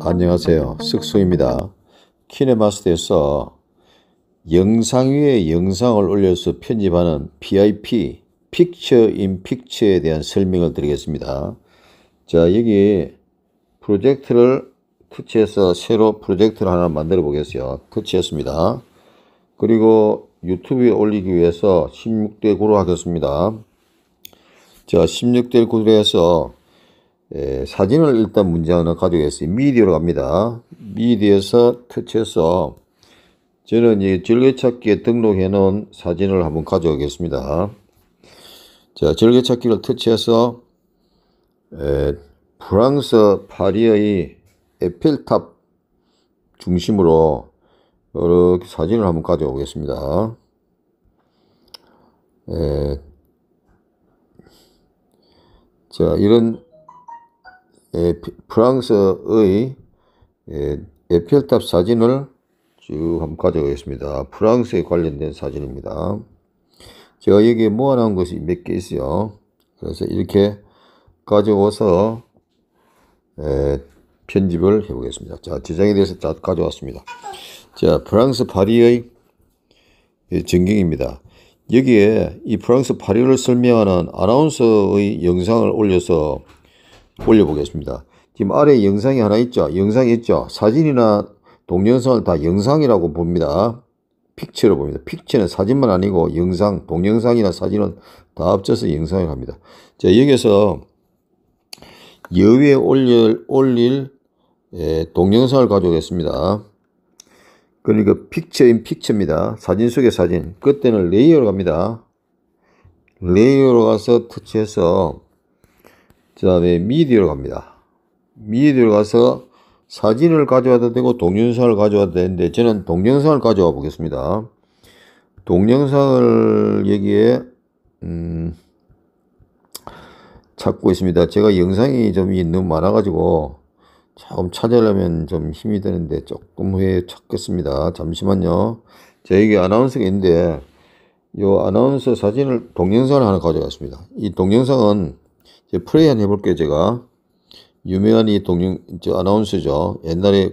안녕하세요. 쓱소입니다. 키네마스터에서 영상 위에 영상을 올려서 편집하는 PIP, 픽처 인 픽처에 대한 설명을 드리겠습니다. 자, 여기 프로젝트를 터치해서 새로 프로젝트를 하나 만들어 보겠어요. 터치했습니다. 그리고 유튜브에 올리기 위해서 16대 9로 하겠습니다. 자, 16대 9로 해서 예, 사진을 일단 문제 하나 가져오겠습니다. 미디어로 갑니다. 미디어에서 터치해서 저는 이 즐겨찾기에 등록해 놓은 사진을 한번 가져오겠습니다. 자, 즐겨찾기를 터치해서 에, 예, 프랑스 파리의 에펠탑 중심으로 이렇게 사진을 한번 가져오겠습니다. 에, 예. 자, 이런 프랑스의 에펠탑 사진을 쭉 한번 가져오겠습니다. 프랑스에 관련된 사진입니다. 제가 여기에 모아놓은 것이 몇 개 있어요. 그래서 이렇게 가져와서 편집을 해보겠습니다. 자, 지장에 대해서 다 가져왔습니다. 자, 프랑스 파리의 전경입니다. 여기에 이 프랑스 파리를 설명하는 아나운서의 영상을 올려서 올려보겠습니다. 지금 아래 영상이 하나 있죠? 영상이 있죠? 사진이나 동영상을 다 영상이라고 봅니다. 픽처로 봅니다. 픽처는 사진만 아니고 영상, 동영상이나 사진은 다 합쳐서 영상을 합니다. 자, 여기서 여위에 올릴, 올릴 예, 동영상을 가져오겠습니다. 그러니까 픽처인 픽처입니다. 사진 속의 사진. 그때는 레이어로 갑니다. 레이어로 가서 터치해서 그 다음에 미디어로 갑니다. 미디어로 가서 사진을 가져와도 되고 동영상을 가져와도 되는데 저는 동영상을 가져와 보겠습니다. 동영상을 여기에 음, 찾고 있습니다. 제가 영상이 좀 너무 많아가지고 처음 찾으려면 좀 힘이 드는데 조금 후에 찾겠습니다. 잠시만요. 저에게 아나운서가 있는데 이 아나운서 사진을 동영상을 하나 가져왔습니다이 동영상은 이제 플레이 한 해볼게요, 제가. 유명한 이 동영, 저 아나운서죠. 옛날에,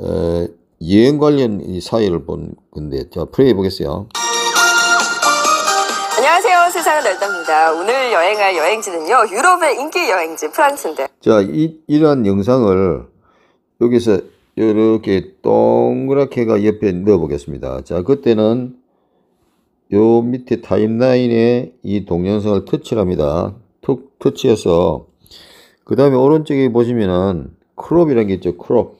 에, 여행 관련 이 사회를 본 건데, 자, 플레이 해보겠어요. 안녕하세요. 세상은 날답니다. 오늘 여행할 여행지는요, 유럽의 인기 여행지 프랑스인데. 자, 이, 이러한 영상을 여기서 이렇게 동그랗게가 옆에 넣어보겠습니다. 자, 그때는 요 밑에 타임라인에 이 동영상을 터치합니다. 터치해서 그 다음에 오른쪽에 보시면은 크롭이라는 게 있죠. 크롭.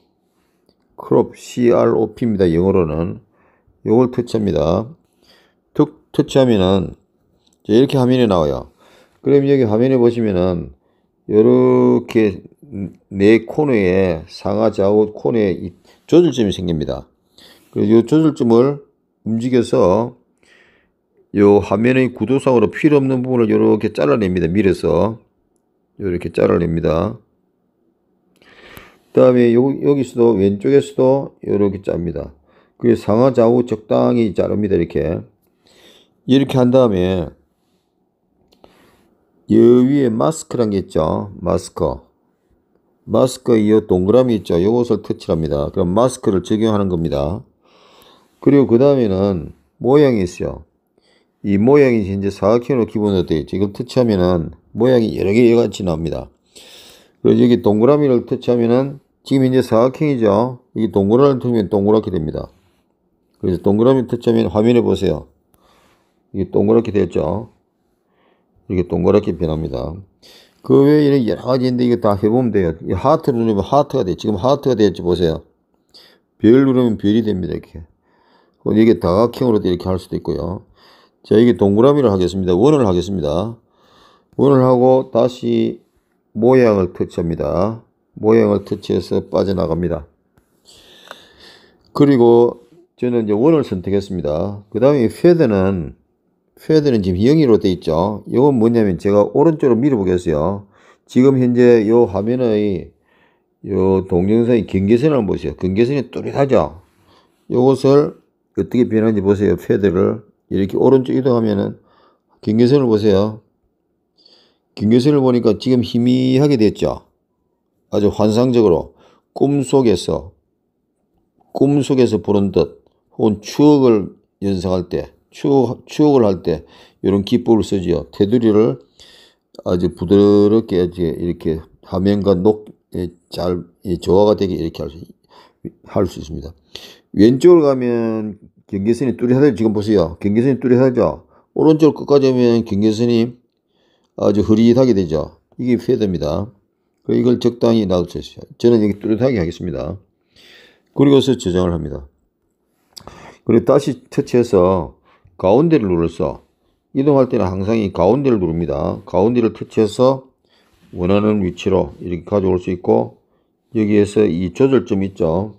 크롭 CROP입니다. 영어로는. 요걸 터치합니다. 툭 터치하면은 이렇게 화면에 나와요. 그럼 여기 화면에 보시면은 이렇게 네 코너에 상하 좌우 코너에 조절점이 생깁니다. 그리고이 조절점을 움직여서 요 화면의 구도상으로 필요 없는 부분을 이렇게 잘라냅니다. 밀어서 이렇게 잘라냅니다. 그 다음에 여기서도 왼쪽에서도 이렇게 짭니다. 그 상하 좌우 적당히 자릅니다. 이렇게 이렇게 한 다음에 여 위에 마스크란 게 있죠. 마스크 마스크 이 동그라미 있죠. 요것을 터치합니다. 그럼 마스크를 적용하는 겁니다. 그리고 그 다음에는 모양이 있어요. 이 모양이 이제 사각형으로 기본으로 되어 있죠. 이걸 터치하면은 모양이 여러 개 같이 나옵니다. 그리고 여기 동그라미를 터치하면은 지금 이제 사각형이죠. 이게 동그라미를 터치면 동그랗게 됩니다. 그래서 동그라미 터치하면 화면에 보세요. 이게 동그랗게 되었죠. 이렇게 동그랗게 변합니다. 그 외에 이런 여러 가지있는데 이거 다 해보면 돼요. 이 하트를 누르면 하트가 돼. 지금 하트가 되었지 보세요. 별 누르면 별이 됩니다. 이렇게. 이게 다각형으로도 이렇게 할 수도 있고요. 자, 이게 동그라미를 하겠습니다. 원을 하겠습니다. 원을 하고 다시 모양을 터치합니다. 모양을 터치해서 빠져나갑니다. 그리고 저는 이제 원을 선택했습니다. 그 다음에 패드는 패드는 지금 0으로 되어 있죠. 이건 뭐냐면 제가 오른쪽으로 밀어보겠어요. 지금 현재 이 화면의 이 동영상의 경계선을 보세요. 경계선이 뚜렷하죠. 이것을 어떻게 변하는지 보세요. 패드를 이렇게 오른쪽 이동하면은 경계선을 보세요. 경계선을 보니까 지금 희미하게 됐죠. 아주 환상적으로 꿈속에서 꿈속에서 보는 듯 혹은 추억을 연상할 때 추억, 추억을 할 때 이런 기법을 쓰지요. 테두리를 아주 부드럽게 이렇게 화면과 녹잘 조화가 되게 이렇게 할 수 있습니다. 왼쪽으로 가면 경계선이 뚜렷하죠. 지금 보세요. 경계선이 뚜렷하죠. 오른쪽 끝까지 오면 경계선이 아주 흐릿하게 되죠. 이게 패드입니다. 이걸 적당히 놔두세요. 저는 여기 뚜렷하게 하겠습니다. 그리고서 저장을 합니다. 그리고 다시 터치해서 가운데를 눌러서 이동할 때는 항상 이 가운데를 누릅니다. 가운데를 터치해서 원하는 위치로 이렇게 가져올 수 있고 여기에서 이 조절점 있죠.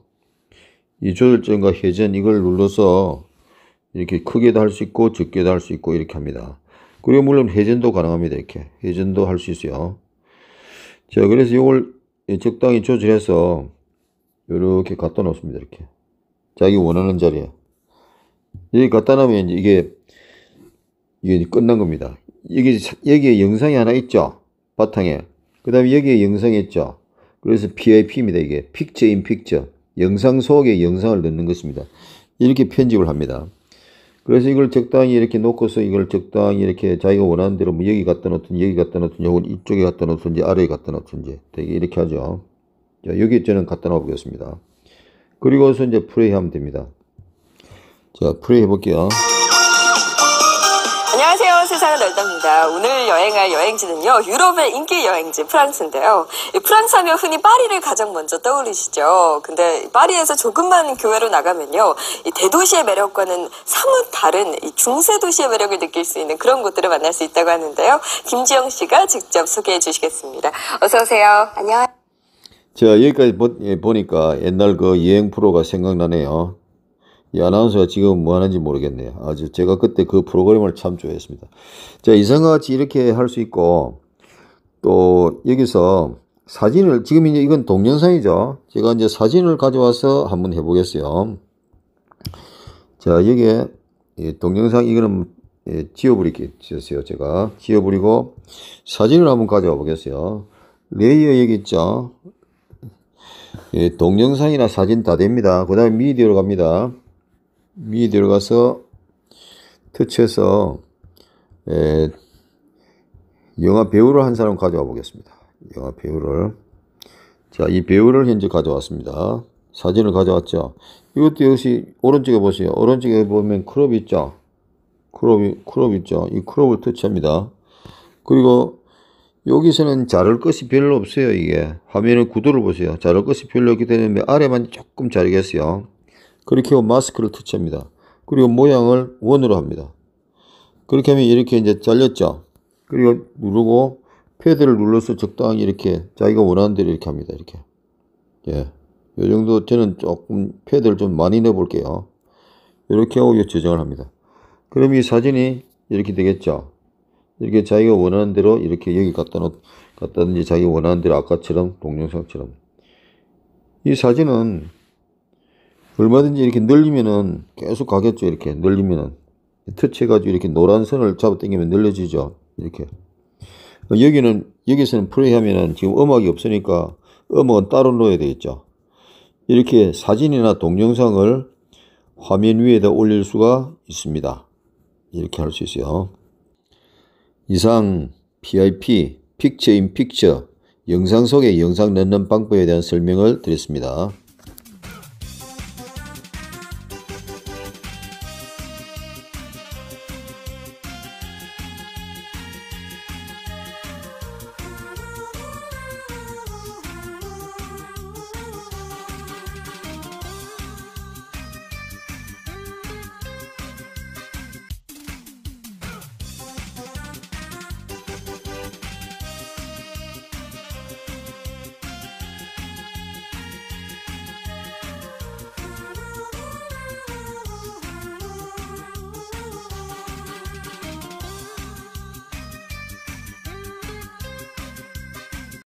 이 조절점과 회전 이걸 눌러서 이렇게 크게도 할 수 있고 적게도 할 수 있고 이렇게 합니다. 그리고 물론 회전도 가능합니다. 이렇게 회전도 할 수 있어요. 자 그래서 이걸 적당히 조절해서 이렇게 갖다 놓습니다. 이렇게 자기 원하는 자리에 여기 갖다 놓으면 이게 이게 끝난 겁니다. 여기 여기에 영상이 하나 있죠 바탕에 그 다음에 여기에 영상이 있죠 그래서 PIP입니다. 이게 픽처인 픽처. 영상 속에 영상을 넣는 것입니다. 이렇게 편집을 합니다. 그래서 이걸 적당히 이렇게 놓고서 이걸 적당히 이렇게 자기가 원하는 대로 뭐 여기 갖다 놓든지 여기 갖다 놓든지 혹은 이쪽에 갖다 놓든지 아래에 갖다 놓든지 되게 이렇게 하죠. 자, 여기 저는 갖다 놔 보겠습니다. 그리고서 이제 플레이 하면 됩니다. 자, 플레이 해볼게요. 세상은 넓답니다. 오늘 여행할 여행지는요, 유럽의 인기 여행지 프랑스인데요. 프랑스 하면 흔히 파리를 가장 먼저 떠올리시죠. 근데 파리에서 조금만 교외로 나가면요, 이 대도시의 매력과는 사뭇 다른 이 중세도시의 매력을 느낄 수 있는 그런 곳들을 만날 수 있다고 하는데요. 김지영 씨가 직접 소개해 주시겠습니다. 어서오세요. 안녕. 하세요 자, 여기까지 보, 예, 니까 옛날 그 여행 프로가 생각나네요. 이 아나운서가 지금 뭐 하는지 모르겠네요. 아주 제가 그때 그 프로그램을 참 좋아했습니다. 자, 이상과 같이 이렇게 할 수 있고, 또 여기서 사진을, 지금 이제 이건 동영상이죠. 제가 이제 사진을 가져와서 한번 해보겠어요. 자, 여기에 동영상, 이거는 예, 지워버리겠어요. 제가 지워버리고 사진을 한번 가져와 보겠어요. 레이어 여기 있죠. 예, 동영상이나 사진 다 됩니다. 그 다음에 미디어로 갑니다. 위에 들어가서 터치해서 에, 영화 배우를 한 사람 가져와 보겠습니다. 영화 배우를 자, 이 배우를 현재 가져왔습니다. 사진을 가져왔죠. 이것도 역시 오른쪽에 보세요. 오른쪽에 보면 크롭 있죠. 크롭이 크롭 있죠. 이 크롭을 터치합니다. 그리고 여기서는 자를 것이 별로 없어요. 이게 화면의 구도를 보세요. 자를 것이 별로 없기 때문에 아래만 조금 자르겠어요. 그렇게 하고 마스크를 터치합니다. 그리고 모양을 원으로 합니다. 그렇게 하면 이렇게 이제 잘렸죠. 그리고 누르고 패드를 눌러서 적당히 이렇게 자기가 원하는 대로 이렇게 합니다. 이렇게. 예. 요 정도 저는 조금 패드를 좀 많이 넣어 볼게요. 이렇게 하고 저정을 합니다. 그럼 이 사진이 이렇게 되겠죠. 이렇게 자기가 원하는 대로 이렇게 여기 갖다 놓, 갖다든지 자기 원하는 대로 아까처럼 동영상처럼. 이 사진은 얼마든지 이렇게 늘리면은 계속 가겠죠. 이렇게 늘리면은. 터치해가지고 이렇게 노란 선을 잡아당기면 늘려지죠. 이렇게. 여기는, 여기서는 플레이 하면은 지금 음악이 없으니까 음악은 따로 넣어야 되겠죠. 이렇게 사진이나 동영상을 화면 위에다 올릴 수가 있습니다. 이렇게 할 수 있어요. 이상 PIP, 픽처 인 픽처, 영상 속에 영상 넣는 방법에 대한 설명을 드렸습니다.